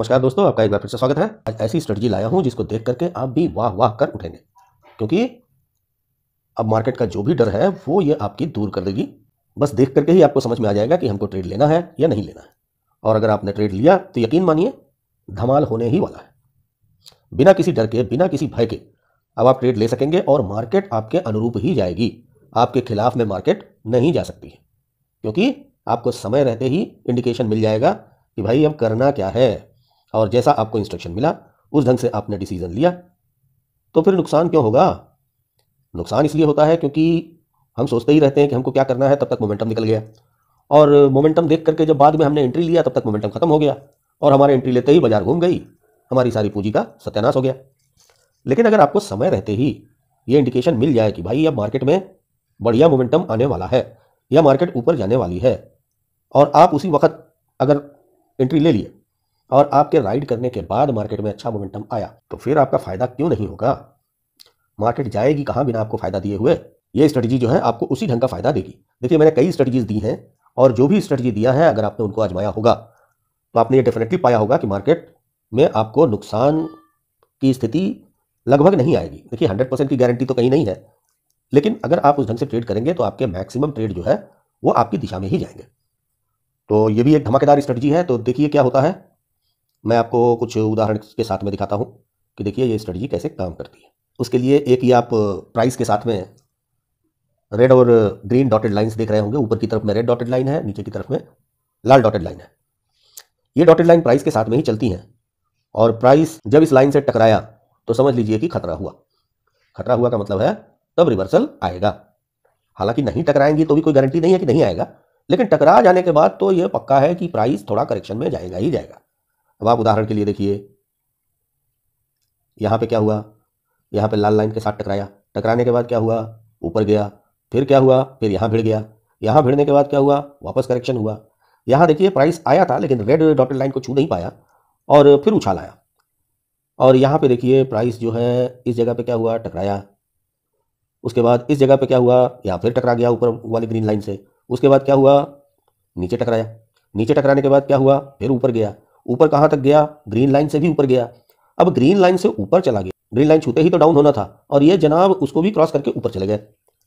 नमस्कार दोस्तों आपका एक बार फिर से स्वागत है आज ऐसी स्ट्रेटजी लाया हूं जिसको देख करके आप भी वाह वाह कर उठेंगे क्योंकि अब मार्केट का जो भी डर है वो ये आपकी दूर कर देगी बस देख करके ही आपको समझ में आ जाएगा कि हमको ट्रेड लेना है या नहीं लेना है और अगर आपने ट्रेड लिया तो यकीन मानिए धमाल होने ही वाला है बिना किसी डर के बिना किसी भय के अब आप ट्रेड ले सकेंगे और मार्केट आपके अनुरूप ही जाएगी आपके खिलाफ में मार्केट नहीं जा सकती है क्योंकि आपको समय रहते ही इंडिकेशन मिल जाएगा कि भाई अब करना क्या है और जैसा आपको इंस्ट्रक्शन मिला उस ढंग से आपने डिसीजन लिया तो फिर नुकसान क्यों होगा नुकसान इसलिए होता है क्योंकि हम सोचते ही रहते हैं कि हमको क्या करना है तब तक मोमेंटम निकल गया और मोमेंटम देख करके जब बाद में हमने एंट्री लिया तब तक मोमेंटम खत्म हो गया और हमारे एंट्री लेते ही बाजार घूम गई हमारी सारी पूंजी का सत्यानाश हो गया लेकिन अगर आपको समय रहते ही ये इंडिकेशन मिल जाए कि भाई अब मार्केट में बढ़िया मोमेंटम आने वाला है या मार्केट ऊपर जाने वाली है और आप उसी वक्त अगर एंट्री ले लिए और आपके राइड करने के बाद मार्केट में अच्छा मोमेंटम आया तो फिर आपका फायदा क्यों नहीं होगा मार्केट जाएगी कहाँ बिना आपको फायदा दिए हुए ये स्ट्रेटजी जो है आपको उसी ढंग का फायदा देगी देखिए मैंने कई स्ट्रेटजीज दी हैं और जो भी स्ट्रेटजी दिया है अगर आपने उनको आजमाया होगा तो आपने ये डेफिनेटली पाया होगा कि मार्केट में आपको नुकसान की स्थिति लगभग नहीं आएगी देखिए हंड्रेड परसेंट की गारंटी तो कहीं नहीं है लेकिन अगर आप उस ढंग से ट्रेड करेंगे तो आपके मैक्सिमम ट्रेड जो है वो आपकी दिशा में ही जाएंगे तो ये भी एक धमाकेदार स्ट्रेटजी है तो देखिए क्या होता है मैं आपको कुछ उदाहरण के साथ में दिखाता हूँ कि देखिए ये स्ट्रेटजी कैसे काम करती है उसके लिए एक ही आप प्राइस के साथ में रेड और ग्रीन डॉटेड लाइंस देख रहे होंगे ऊपर की तरफ में रेड डॉटेड लाइन है नीचे की तरफ में लाल डॉटेड लाइन है ये डॉटेड लाइन प्राइस के साथ में ही चलती हैं और प्राइस जब इस लाइन से टकराया तो समझ लीजिए कि खतरा हुआ खतरा हुआ का मतलब है तब रिवर्सल आएगा हालांकि नहीं टकराएंगी तो भी कोई गारंटी नहीं है कि नहीं आएगा लेकिन टकरा जाने के बाद तो ये पक्का है कि प्राइस थोड़ा करेक्शन में जाएगा ही जाएगा अब आप उदाहरण के लिए देखिए यहाँ पे क्या हुआ यहाँ पे लाल लाइन के साथ टकराया टकराने के बाद क्या हुआ ऊपर गया फिर क्या हुआ फिर यहाँ भिड़ गया यहाँ भिड़ने के बाद क्या हुआ वापस करेक्शन हुआ यहाँ देखिए प्राइस आया था लेकिन रेड डॉटेड लाइन को छू नहीं पाया और फिर उछाल आया और यहाँ पे देखिए प्राइस जो है इस जगह पे क्या हुआ टकराया उसके बाद इस जगह पे क्या हुआ यहाँ फिर टकरा गया ऊपर वाली ग्रीन लाइन से उसके बाद क्या हुआ नीचे टकराया नीचे टकराने के बाद क्या हुआ फिर ऊपर गया ऊपर कहाँ तक गया ग्रीन लाइन से भी ऊपर गया अब ग्रीन लाइन से ऊपर चला गया ग्रीन लाइन छूते ही तो डाउन होना था और ये जनाब उसको भी क्रॉस करके ऊपर चले गए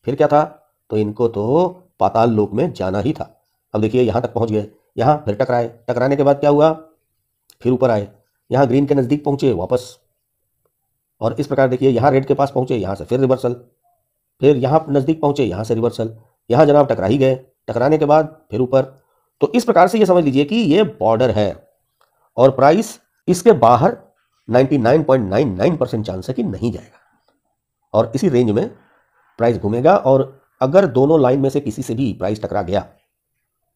फिर क्या था तो इनको तो पाताल लोक में जाना ही था अब देखिए यहाँ तक पहुँच गए यहाँ फिर टकराए टकराने के बाद क्या हुआ फिर ऊपर आए यहाँ ग्रीन के नज़दीक पहुँचे वापस और इस प्रकार देखिए यहाँ रेड के पास पहुँचे यहाँ से फिर रिवर्सल फिर यहाँ नज़दीक पहुँचे यहाँ से रिवर्सल यहाँ जनाब टकरा ही गए टकराने के बाद फिर ऊपर तो इस प्रकार से ये समझ लीजिए कि ये बॉर्डर है और प्राइस इसके बाहर 99.99 परसेंट चांस है कि नहीं जाएगा और इसी रेंज में प्राइस घूमेगा और अगर दोनों लाइन में से किसी से भी प्राइस टकरा गया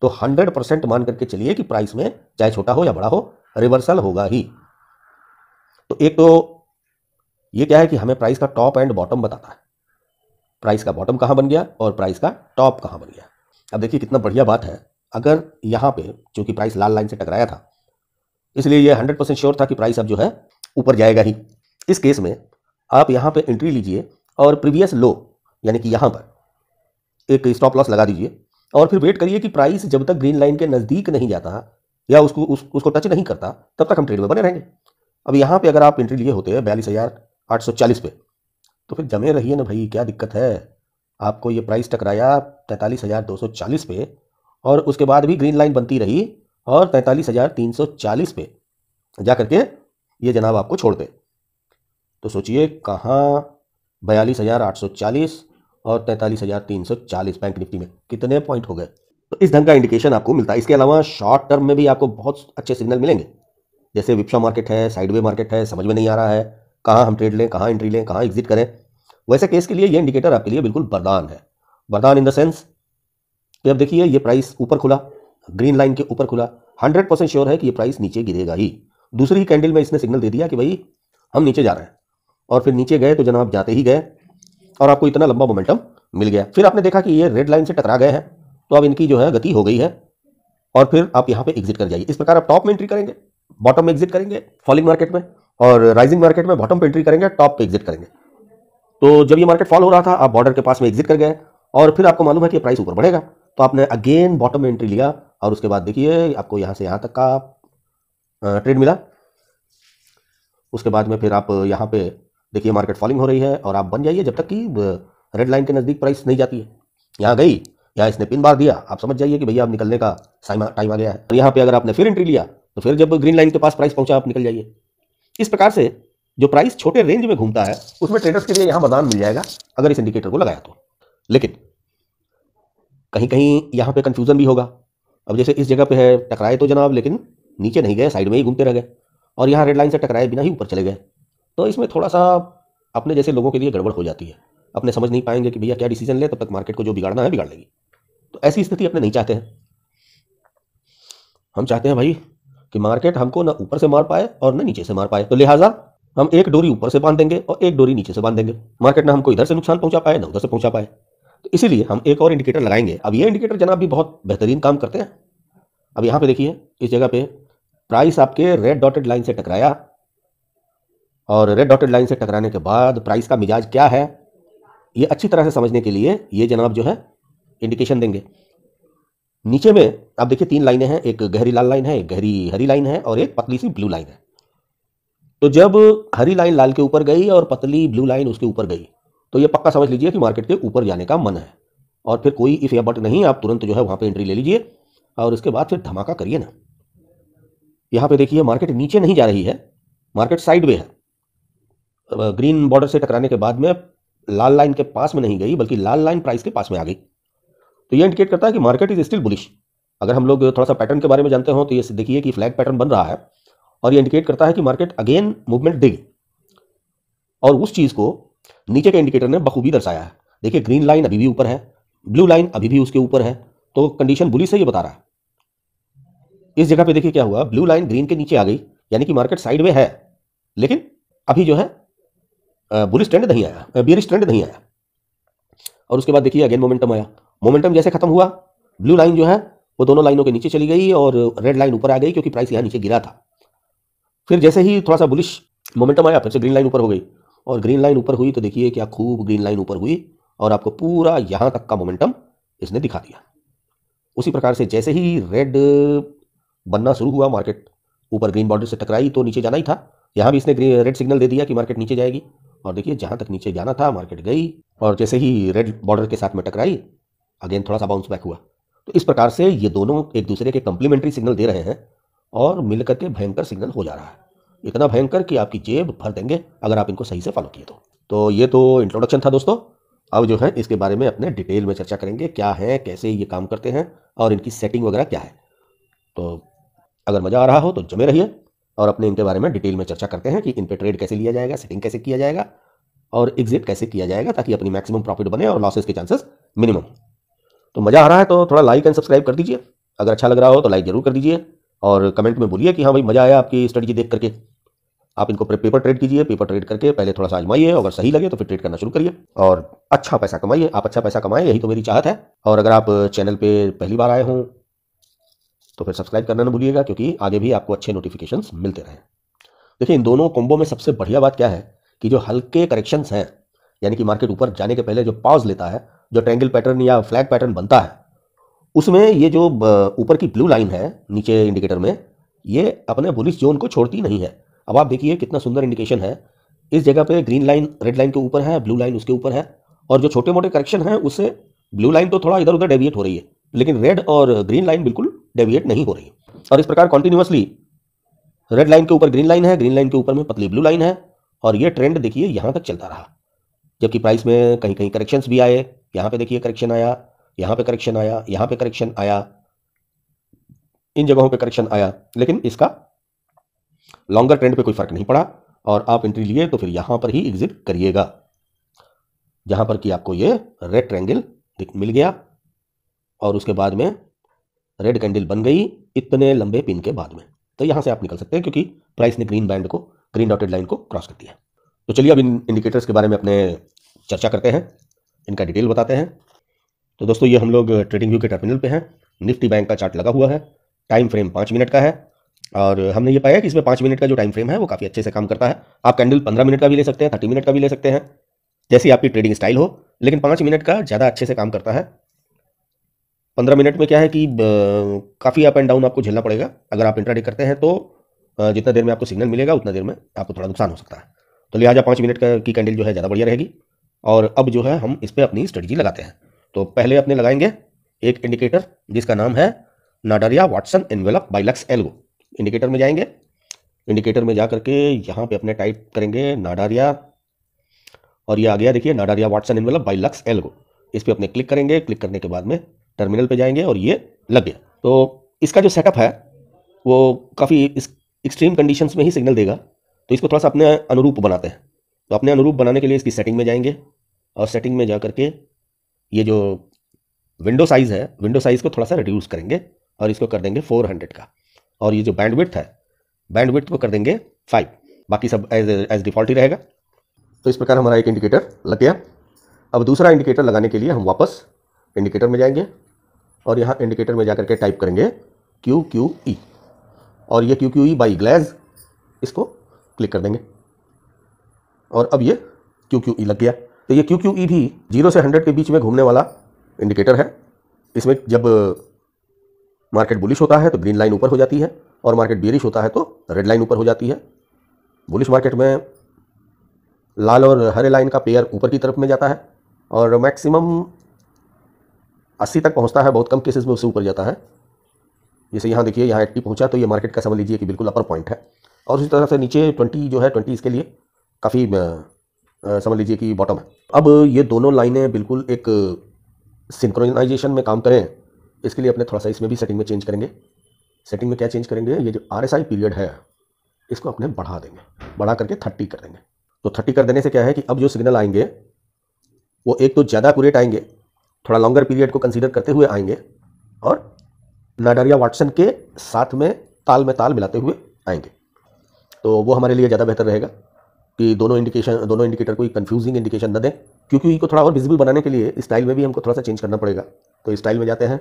तो 100 परसेंट मान करके चलिए कि प्राइस में चाहे छोटा हो या बड़ा हो रिवर्सल होगा ही तो एक तो ये क्या है कि हमें प्राइस का टॉप एंड बॉटम बताता है प्राइस का बॉटम कहाँ बन गया और प्राइस का टॉप कहाँ बन गया अब देखिए कितना बढ़िया बात है अगर यहाँ पे चूंकि प्राइस लाल लाइन से टकराया था इसलिए ये हंड्रेड परसेंट श्योर था कि प्राइस अब जो है ऊपर जाएगा ही इस केस में आप यहाँ पर एंट्री लीजिए और प्रीवियस लो यानी कि यहाँ पर एक स्टॉप लॉस लगा दीजिए और फिर वेट करिए कि प्राइस जब तक ग्रीन लाइन के नज़दीक नहीं जाता या उसको उस, उसको टच नहीं करता तब तक हम ट्रेड में बने रहेंगे अब यहाँ पे अगर आप एंट्री लिए होते हैं बयालीस हज़ार आठ सौ चालीस पे तो फिर जमे रहिए ना भाई क्या दिक्कत है आपको ये प्राइस टकराया तैंतालीस हज़ार दो सौ चालीस पे और उसके बाद भी ग्रीन लाइन बनती रही और तैंतालीस हज़ार तीन सौ चालीस पे जा करके ये जनाब आपको छोड़ दे तो सोचिए कहाँ बयालीस हज़ार आठ सौ चालीस और तैंतालीस हज़ार तीन सौ चालीस बैंक निफ्टी में कितने पॉइंट हो गए तो इस ढंग का इंडिकेशन आपको मिलता है इसके अलावा शॉर्ट टर्म में भी आपको बहुत अच्छे सिग्नल मिलेंगे जैसे विप्शा मार्केट है साइडवे मार्केट है समझ में नहीं आ रहा है कहाँ हम ट्रेड लें कहाँ एंट्री लें कहाँ एग्जिट करें वैसे केस के लिए ये इंडिकेटर आपके लिए बिल्कुल वरदान है बरदान इन द सेंस कि अब देखिए ये प्राइस ऊपर खुला ग्रीन लाइन के ऊपर खुला हंड्रेड परसेंट श्योर है कि ये प्राइस नीचे गिरेगा ही दूसरी कैंडल में इसने सिग्नल दे दिया कि भाई हम नीचे जा रहे हैं और फिर नीचे गए तो जनाब जाते ही गए और आपको इतना लंबा मोमेंटम मिल गया फिर आपने देखा कि ये रेड लाइन से टकरा गए हैं तो अब इनकी जो है गति हो गई है और फिर आप यहाँ पर एग्जिट कर जाइए इस प्रकार आप टॉप में एंट्री करेंगे बॉटम में एग्जिट करेंगे फॉलिंग मार्केट में और राइजिंग मार्केट में बॉटम पर एंट्री करेंगे टॉप पे एग्जिट करेंगे तो जब ये मार्केट फॉल हो रहा था आप बॉर्डर के पास में एग्जिट कर गए और फिर आपको मालूम है कि प्राइस ऊपर बढ़ेगा तो आपने अगेन बॉटम में एंट्री लिया और उसके बाद देखिए आपको यहाँ से यहाँ तक का ट्रेड मिला उसके बाद में फिर आप यहाँ पे देखिए मार्केट फॉलिंग हो रही है और आप बन जाइए जब तक कि रेड लाइन के नज़दीक प्राइस नहीं जाती है यहाँ गई यहाँ इसने पिन बार दिया आप समझ जाइए कि भैया आप निकलने का टाइम आ गया है और यहाँ पे अगर आपने फिर एंट्री लिया तो फिर जब ग्रीन लाइन के पास प्राइस पहुँचा आप निकल जाइए इस प्रकार से जो प्राइस छोटे रेंज में घूमता है उसमें ट्रेडर्स के लिए यहाँ वरदान मिल जाएगा अगर इस इंडिकेटर को लगाया तो लेकिन कहीं कहीं यहाँ पे कन्फ्यूजन भी होगा अब जैसे इस जगह पे है टकराए तो जनाब लेकिन नीचे नहीं गए साइड में ही घूमते रह गए और यहाँ रेड लाइन से टकराए बिना ही ऊपर चले गए तो इसमें थोड़ा सा अपने जैसे लोगों के लिए गड़बड़ हो जाती है अपने समझ नहीं पाएंगे कि भैया क्या डिसीजन ले तब तक मार्केट को जो बिगाड़ना है बिगाड़ लेगी तो ऐसी स्थिति अपने नहीं चाहते हैं हम चाहते हैं भाई कि मार्केट हमको ना ऊपर से मार पाए और ना नीचे से मार पाए तो लिहाजा हम एक डोरी ऊपर से बांध देंगे और एक डोरी नीचे से बांध देंगे मार्केट ना हमको इधर से नुकसान पहुंचा पाए ना उधर से पहुंचा पाए तो इसीलिए हम एक और इंडिकेटर लगाएंगे अब ये इंडिकेटर जनाब भी बहुत बेहतरीन काम करते हैं अब यहां पे देखिए इस जगह पे प्राइस आपके रेड डॉटेड लाइन से टकराया और रेड डॉटेड लाइन से टकराने के बाद प्राइस का मिजाज क्या है ये अच्छी तरह से समझने के लिए ये जनाब जो है इंडिकेशन देंगे नीचे में आप देखिए तीन लाइनें हैं एक गहरी लाल लाइन है एक गहरी हरी लाइन है और एक पतली सी ब्लू लाइन है तो जब हरी लाइन लाल के ऊपर गई और पतली ब्लू लाइन उसके ऊपर गई तो ये पक्का समझ लीजिए कि मार्केट के ऊपर जाने का मन है और फिर कोई इफ या बट नहीं आप तुरंत जो है वहां पे एंट्री ले लीजिए और उसके बाद फिर धमाका करिए ना यहाँ पे देखिए मार्केट नीचे नहीं जा रही है मार्केट साइड वे है ग्रीन बॉर्डर से टकराने के बाद में लाल लाइन के पास में नहीं गई बल्कि लाल लाइन प्राइस के पास में आ गई तो ये इंडिकेट करता है कि मार्केट इज स्टिल बुलिश अगर हम लोग थोड़ा सा पैटर्न के बारे में जानते हो तो ये देखिए कि फ्लैग पैटर्न बन रहा है और ये इंडिकेट करता है कि मार्केट अगेन मूवमेंट देगी और उस चीज़ को नीचे के इंडिकेटर ने बखूबी दर्शाया है देखिए ग्रीन लाइन अभी भी ऊपर है ब्लू लाइन अभी भी उसके ऊपर है तो कंडीशन बुलिस से ये बता रहा है इस जगह पे देखिए क्या हुआ ब्लू लाइन ग्रीन के नीचे आ गई यानी कि मार्केट साइड में है लेकिन अभी जो है बुलिस ट्रेंड नहीं आया बियरिश ट्रेंड नहीं आया और उसके बाद देखिए अगेन मोमेंटम आया मोमेंटम जैसे खत्म हुआ ब्लू लाइन जो है वो दोनों लाइनों के नीचे चली गई और रेड लाइन ऊपर आ गई क्योंकि प्राइस यहाँ नीचे गिरा था फिर जैसे ही थोड़ा सा बुलिश मोमेंटम आया फिर से ग्रीन लाइन ऊपर हो गई और ग्रीन लाइन ऊपर हुई तो देखिए क्या खूब ग्रीन लाइन ऊपर हुई और आपको पूरा यहाँ तक का मोमेंटम इसने दिखा दिया उसी प्रकार से जैसे ही रेड बनना शुरू हुआ मार्केट ऊपर ग्रीन बॉर्डर से टकराई तो नीचे जाना ही था यहाँ भी इसने रेड सिग्नल दे दिया कि मार्केट नीचे जाएगी और देखिए जहाँ तक नीचे जाना था मार्केट गई और जैसे ही रेड बॉर्डर के साथ में टकराई अगेन थोड़ा सा बाउंस बैक हुआ तो इस प्रकार से ये दोनों एक दूसरे के कम्प्लीमेंट्री सिग्नल दे रहे हैं और मिल करके भयंकर सिग्नल हो जा रहा है इतना भयंकर कि आपकी जेब भर देंगे अगर आप इनको सही से फॉलो किए तो तो ये तो इंट्रोडक्शन था दोस्तों अब जो है इसके बारे में अपने डिटेल में चर्चा करेंगे क्या है कैसे ये काम करते हैं और इनकी सेटिंग वगैरह क्या है तो अगर मज़ा आ रहा हो तो जमे रहिए और अपने इनके बारे में डिटेल में चर्चा करते हैं कि इन पर ट्रेड कैसे लिया जाएगा सेटिंग कैसे किया जाएगा और एग्जिट कैसे किया जाएगा ताकि अपनी मैक्सिमम प्रॉफिट बने और लॉसेस के चांसेस मिनिमम तो मज़ा आ रहा है तो थोड़ा लाइक एंड सब्सक्राइब कर दीजिए अगर अच्छा लग रहा हो तो लाइक ज़रूर कर दीजिए और कमेंट में बोलिए कि हाँ भाई मज़ा आया आपकी स्टडी देख करके आप इनको पेपर ट्रेड कीजिए पेपर ट्रेड करके पहले थोड़ा सा आजमाइए अगर सही लगे तो फिर ट्रेड करना शुरू करिए और अच्छा पैसा कमाइए आप अच्छा पैसा कमाएं यही तो मेरी चाहत है और अगर आप चैनल पे पहली बार आए हों तो फिर सब्सक्राइब करना ना भूलिएगा क्योंकि आगे भी आपको अच्छे नोटिफिकेशन मिलते रहे देखिए इन दोनों कोम्बो में सबसे बढ़िया बात क्या है कि जो हल्के करेक्शंस हैं यानी कि मार्केट ऊपर जाने के पहले जो पॉज लेता है जो ट्रैंगल पैटर्न या फ्लैट पैटर्न बनता है उसमें ये जो ऊपर की ब्लू लाइन है नीचे इंडिकेटर में ये अपने बुलिस जोन को छोड़ती नहीं है अब आप देखिए कितना सुंदर इंडिकेशन है इस जगह पे ग्रीन लाइन रेड लाइन के ऊपर है ब्लू लाइन उसके ऊपर है और जो छोटे मोटे करेक्शन है उससे ब्लू लाइन तो थोड़ा इधर उधर डेविएट हो रही है लेकिन रेड और ग्रीन लाइन बिल्कुल डेविएट नहीं हो रही है और इस प्रकार कॉन्टिन्यूसली रेड लाइन के ऊपर ग्रीन लाइन है ग्रीन लाइन के ऊपर में पतली ब्लू लाइन है और ये ट्रेंड देखिए यहाँ तक चलता रहा जबकि प्राइस में कहीं कहीं करेक्शंस भी आए यहाँ पे देखिए करेक्शन आया यहाँ पे करेक्शन आया यहाँ पे करेक्शन आया इन जगहों पे करेक्शन आया लेकिन इसका लॉन्गर ट्रेंड पे कोई फर्क नहीं पड़ा और आप एंट्री लिए तो फिर यहां पर ही एग्जिट करिएगा जहां पर कि आपको ये रेड ट्रैंगल मिल गया और उसके बाद में रेड कैंडल बन गई इतने लंबे पिन के बाद में तो यहां से आप निकल सकते हैं क्योंकि प्राइस ने ग्रीन बैंड को ग्रीन डॉटेड लाइन को क्रॉस कर दिया तो चलिए अब इन इंडिकेटर्स के बारे में अपने चर्चा करते हैं इनका डिटेल बताते हैं तो दोस्तों ये हम लोग ट्रेडिंग व्यू के टर्मिनल पे हैं निफ्टी बैंक का चार्ट लगा हुआ है टाइम फ्रेम पाँच मिनट का है और हमने ये पाया कि इसमें पाँच मिनट का जो टाइम फ्रेम है वो काफ़ी अच्छे से काम करता है आप कैंडल पंद्रह मिनट का भी ले सकते हैं थर्टी मिनट का भी ले सकते हैं जैसी आपकी ट्रेडिंग स्टाइल हो लेकिन पाँच मिनट का ज़्यादा अच्छे से काम करता है पंद्रह मिनट में क्या है कि काफ़ी अप एंड डाउन आपको झेलना पड़ेगा अगर आप इंट्राडे करते हैं तो जितना देर में आपको सिग्नल मिलेगा उतना देर में आपको थोड़ा नुकसान हो सकता है तो लिहाजा पाँच मिनट का की कैंडल जो है ज़्यादा बढ़िया रहेगी और अब जो है हम इस पर अपनी स्ट्रेटजी लगाते हैं तो पहले अपने लगाएंगे एक इंडिकेटर जिसका नाम है Nadaraya Watson envelope by Lux Algo indicator में जाएंगे इंडिकेटर में जा करके यहाँ पे अपने टाइप करेंगे नाडारिया और ये आ गया देखिए नाडारिया वाटसन मतलब बाई लक्स एल्गो इस पर अपने क्लिक करेंगे क्लिक करने के बाद में टर्मिनल पे जाएंगे और ये लग गया तो इसका जो सेटअप है वो काफ़ी एक्सट्रीम कंडीशंस में ही सिग्नल देगा तो इसको थोड़ा सा अपने अनुरूप बनाते हैं तो अपने अनुरूप बनाने के लिए इसकी सेटिंग में जाएंगे और सेटिंग में जा करके ये जो विंडो साइज़ है विंडो साइज़ को थोड़ा सा रिड्यूस करेंगे और इसको कर देंगे फोर का और ये जो बैंड विथ है बैंड विथ को कर देंगे फाइव बाकी सब एज एज डिफॉल्ट ही रहेगा तो इस प्रकार हमारा एक इंडिकेटर लग गया अब दूसरा इंडिकेटर लगाने के लिए हम वापस इंडिकेटर में जाएंगे और यहाँ इंडिकेटर में जा करके टाइप करेंगे क्यू क्यू ई और ये Q Q E by Glaz इसको क्लिक कर देंगे और अब ये क्यू क्यू ई लग गया तो ये क्यू क्यू ई भी जीरो से हंड्रेड के बीच में घूमने वाला इंडिकेटर है इसमें जब मार्केट बुलिश होता है तो ग्रीन लाइन ऊपर हो जाती है और मार्केट बेरिश होता है तो रेड लाइन ऊपर हो जाती है बुलिश मार्केट में लाल और हरे लाइन का पेयर ऊपर की तरफ में जाता है और मैक्सिमम 80 तक पहुंचता है बहुत कम केसेस में उससे ऊपर जाता है जैसे यहाँ देखिए यहाँ एट्टी पहुँचा तो ये मार्केट का समझ लीजिए कि बिल्कुल अपर पॉइंट है और उसी तरह से नीचे ट्वेंटी जो है ट्वेंटी इसके लिए काफ़ी समझ लीजिए कि बॉटम है अब ये दोनों लाइनें बिल्कुल एक सिंक्रोनाइजेशन में काम करें इसके लिए अपने थोड़ा सा इसमें भी सेटिंग में चेंज करेंगे सेटिंग में क्या चेंज करेंगे ये जो आर पीरियड है इसको अपने बढ़ा देंगे बढ़ा करके थर्टी कर देंगे तो थर्टी कर देने से क्या है कि अब जो सिग्नल आएंगे वो एक तो ज़्यादा कुरेट आएंगे थोड़ा लॉन्गर पीरियड को कंसिडर करते हुए आएंगे और नाडारिया वाटसन के साथ में ताल में ताल मिलाते हुए आएंगे तो वो हमारे लिए ज़्यादा बेहतर रहेगा कि दोनों इंडिकेशन दोनों इंडिकेटर कोई कंफ्यूजिंग इंडिकेशन न दें क्योंकि इनको थोड़ा और विजिबल बनाने के लिए स्टाइल में भी हमको थोड़ा सा चेंज करना पड़ेगा तो स्टाइल में जाते हैं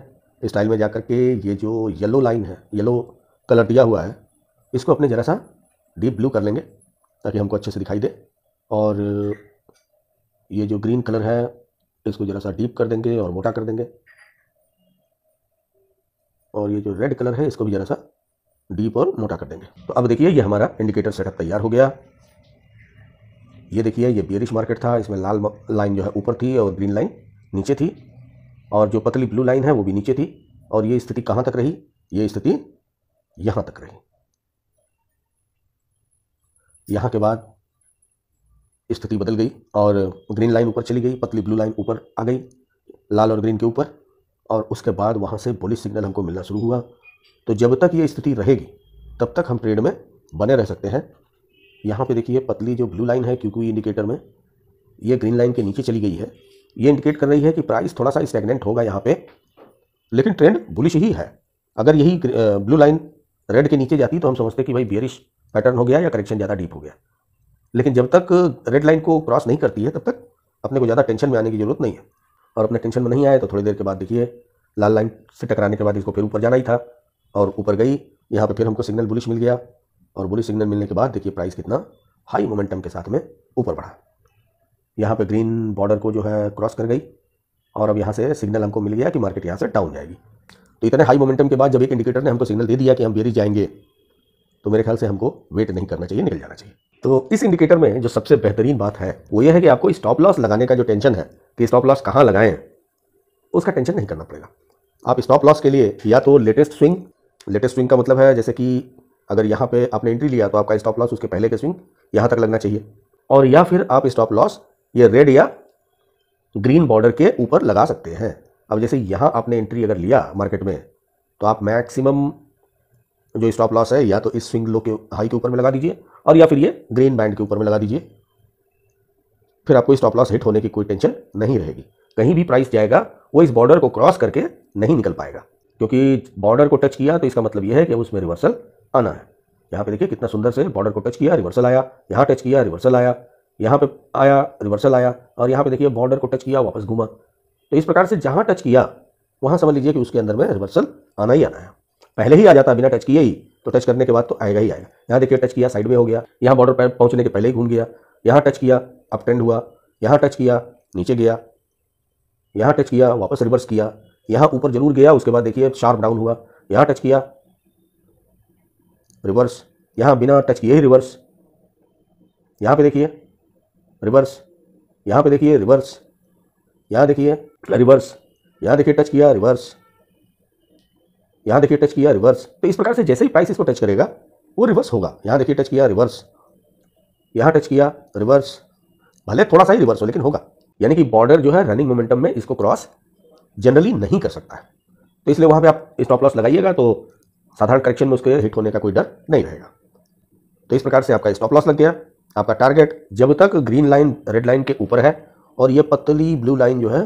स्टाइल में जा कर के ये जो येलो लाइन है येलो कलर दिया हुआ है इसको अपने ज़रा सा डीप ब्लू कर लेंगे ताकि हमको अच्छे से दिखाई दे और ये जो ग्रीन कलर है इसको ज़रा सा डीप कर देंगे और मोटा कर देंगे और ये जो रेड कलर है इसको भी ज़रा सा डीप और मोटा कर देंगे तो अब देखिए ये हमारा इंडिकेटर सेटअप तैयार हो गया ये देखिए ये बियरिश मार्केट था इसमें लाल लाइन जो है ऊपर थी और ग्रीन लाइन नीचे थी और जो पतली ब्लू लाइन है वो भी नीचे थी और ये स्थिति कहाँ तक रही ये स्थिति यहाँ तक रही यहाँ के बाद स्थिति बदल गई और ग्रीन लाइन ऊपर चली गई पतली ब्लू लाइन ऊपर आ गई लाल और ग्रीन के ऊपर और उसके बाद वहाँ से बुलिस सिग्नल हमको मिलना शुरू हुआ तो जब तक ये स्थिति रहेगी तब तक हम ट्रेड में बने रह सकते हैं यहाँ पे देखिए पतली जो ब्लू लाइन है क्योंकि इंडिकेटर में ये ग्रीन लाइन के नीचे चली गई है ये इंडिकेट कर रही है कि प्राइस थोड़ा सा स्टेगनेंट होगा यहाँ पे लेकिन ट्रेंड बुलिश ही है अगर यही ब्लू लाइन रेड के नीचे जाती तो हम समझते कि भाई बियरिश पैटर्न हो गया या करेक्शन ज़्यादा डीप हो गया लेकिन जब तक रेड लाइन को क्रॉस नहीं करती है तब तक अपने को ज़्यादा टेंशन में आने की ज़रूरत नहीं है और अपने टेंशन में नहीं आए तो थोड़ी देर के बाद देखिए लाल लाइन से टकराने के बाद इसको फिर ऊपर जाना ही था और ऊपर गई यहाँ पर फिर हमको सिग्नल बुलिश मिल गया और बुलिश सिग्नल मिलने के बाद देखिए प्राइस कितना हाई मोमेंटम के साथ में ऊपर बढ़ा यहाँ पे ग्रीन बॉर्डर को जो है क्रॉस कर गई और अब यहाँ से सिग्नल हमको मिल गया कि मार्केट यहाँ से डाउन जाएगी तो इतने हाई मोमेंटम के बाद जब एक इंडिकेटर ने हमको सिग्नल दे दिया कि हम बेरी जाएंगे तो मेरे ख्याल से हमको वेट नहीं करना चाहिए निकल जाना चाहिए तो इस इंडिकेटर में जो सबसे बेहतरीन बात है वो ये है कि आपको स्टॉप लॉस लगाने का जो टेंशन है कि स्टॉप लॉस कहाँ लगाएं उसका टेंशन नहीं करना पड़ेगा आप स्टॉप लॉस के लिए या तो लेटेस्ट स्विंग लेटेस्ट स्विंग का मतलब है जैसे कि अगर यहाँ पे आपने एंट्री लिया तो आपका स्टॉप लॉस उसके पहले के स्विंग यहाँ तक लगना चाहिए और या फिर आप स्टॉप लॉस ये रेड या ग्रीन बॉर्डर के ऊपर लगा सकते हैं अब जैसे यहाँ आपने एंट्री अगर लिया मार्केट में तो आप मैक्सिमम जो स्टॉप लॉस है या तो इस स्विंग लो के हाई के ऊपर में लगा दीजिए और या फिर ये ग्रीन बैंड के ऊपर में लगा दीजिए फिर आपको स्टॉप लॉस हिट होने की कोई टेंशन नहीं रहेगी कहीं भी प्राइस जाएगा वो इस बॉर्डर को क्रॉस करके नहीं निकल पाएगा क्योंकि बॉर्डर को टच किया तो इसका मतलब यह है कि उसमें रिवर्सल आना है यहाँ पे देखिए कितना सुंदर से बॉर्डर को टच किया रिवर्सल आया यहाँ टच किया रिवर्सल आया यहाँ पे आया रिवर्सल आया और यहाँ पे देखिए बॉर्डर को टच किया वापस घूमा तो इस प्रकार से जहाँ टच किया वहाँ समझ लीजिए कि उसके अंदर में रिवर्सल आना ही आना है पहले ही आ जाता बिना टच किए ही तो टच करने के बाद तो आएगा ही आएगा यहाँ देखिए टच किया साइड में हो गया यहाँ बॉर्डर पर पहुँचने के पहले ही घूम गया यहाँ टच किया अप हुआ यहाँ टच किया नीचे गया यहाँ टच किया वापस रिवर्स किया यहाँ ऊपर जरूर गया उसके बाद देखिए शार्प डाउन हुआ यहाँ टच किया रिवर्स यहाँ बिना टच किए ही रिवर्स यहाँ पे देखिए रिवर्स यहाँ पे देखिए रिवर्स यहाँ देखिए रिवर्स यहाँ देखिए टच किया रिवर्स यहाँ देखिए टच किया रिवर्स तो इस प्रकार से जैसे ही प्राइस इसको टच करेगा वो रिवर्स होगा यहाँ देखिए टच किया रिवर्स यहाँ टच किया रिवर्स भले थोड़ा सा ही रिवर्स हो लेकिन होगा यानी कि बॉर्डर जो है रनिंग मोमेंटम में इसको क्रॉस जनरली नहीं कर सकता है तो इसलिए वहाँ पर आप स्टॉप लॉस लगाइएगा तो साधारण करेक्शन में उसके हिट होने का कोई डर नहीं रहेगा तो इस प्रकार से आपका स्टॉप लॉस लग गया आपका टारगेट जब तक ग्रीन लाइन रेड लाइन के ऊपर है और ये पतली ब्लू लाइन जो है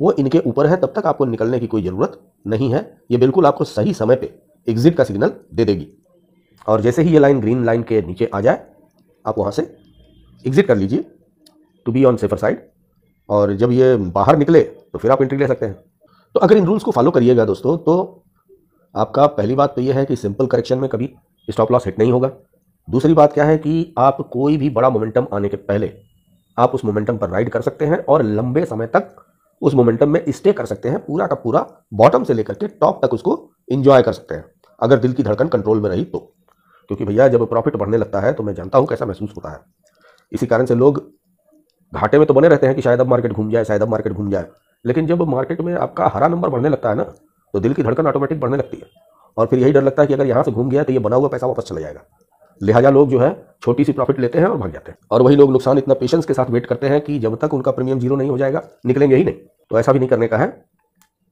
वो इनके ऊपर है तब तक आपको निकलने की कोई ज़रूरत नहीं है ये बिल्कुल आपको सही समय पे एग्जिट का सिग्नल दे देगी और जैसे ही ये लाइन ग्रीन लाइन के नीचे आ जाए आप वहाँ से एग्जिट कर लीजिए to be on safer side और जब ये बाहर निकले तो फिर आप एंट्री ले सकते हैं तो अगर इन रूल्स को फॉलो करिएगा दोस्तों तो आपका पहली बात तो ये है कि सिंपल करेक्शन में कभी स्टॉप लॉस हिट नहीं होगा दूसरी बात क्या है कि आप कोई भी बड़ा मोमेंटम आने के पहले आप उस मोमेंटम पर राइड कर सकते हैं और लंबे समय तक उस मोमेंटम में स्टे कर सकते हैं पूरा का पूरा बॉटम से लेकर के टॉप तक उसको इंजॉय कर सकते हैं अगर दिल की धड़कन कंट्रोल में रही तो क्योंकि भैया जब प्रॉफिट बढ़ने लगता है तो मैं जानता हूँ कैसा महसूस होता है इसी कारण से लोग घाटे में तो बने रहते हैं कि शायद अब मार्केट घूम जाए शायद अब मार्केट घूम जाए लेकिन जब मार्केट में आपका हरा नंबर बढ़ने लगता है ना तो दिल की धड़कन ऑटोमेटिक बढ़ने लगती है और फिर यही डर लगता है कि अगर यहाँ से घूम गया तो ये बना हुआ पैसा वापस चला जाएगा लिहाजा लोग जो है छोटी सी प्रॉफिट लेते हैं और भाग जाते हैं और वही लोग नुकसान इतना पेशेंस के साथ वेट करते हैं कि जब तक उनका प्रीमियम जीरो नहीं हो जाएगा निकलेंगे ही नहीं तो ऐसा भी नहीं करने का है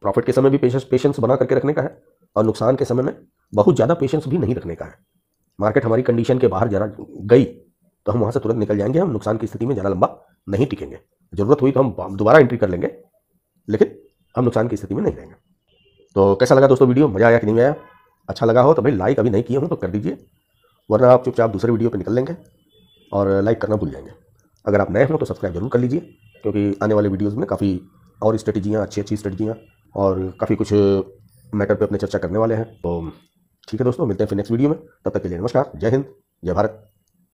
प्रॉफिट के समय भी पेशेंस पेशेंस बना करके रखने का है और नुकसान के समय में बहुत ज़्यादा पेशेंस भी नहीं रखने का है मार्केट हमारी कंडीशन के बाहर जरा गई तो हम वहाँ से तुरंत निकल जाएंगे हम नुकसान की स्थिति में ज़्यादा लंबा नहीं टिकेंगे ज़रूरत हुई तो हम दोबारा एंट्री कर लेंगे लेकिन हम नुकसान की स्थिति में नहीं रहेंगे तो कैसा लगा दोस्तों वीडियो मज़ा आया कि नहीं आया अच्छा लगा हो तो भाई लाइक अभी नहीं किए हो तो कर दीजिए वरना आप चुपचाप दूसरे वीडियो पर निकल लेंगे और लाइक करना भूल जाएंगे अगर आप नए हो तो सब्सक्राइब जरूर कर लीजिए क्योंकि आने वाले वीडियोज़ में काफ़ी और स्ट्रेटजियाँ अच्छी अच्छी स्ट्रेटजियाँ और काफ़ी कुछ मैटर पे अपने चर्चा करने वाले हैं तो ठीक है दोस्तों मिलते हैं फिर नेक्स्ट वीडियो में तब तक के लिए नमस्कार जय हिंद जय भारत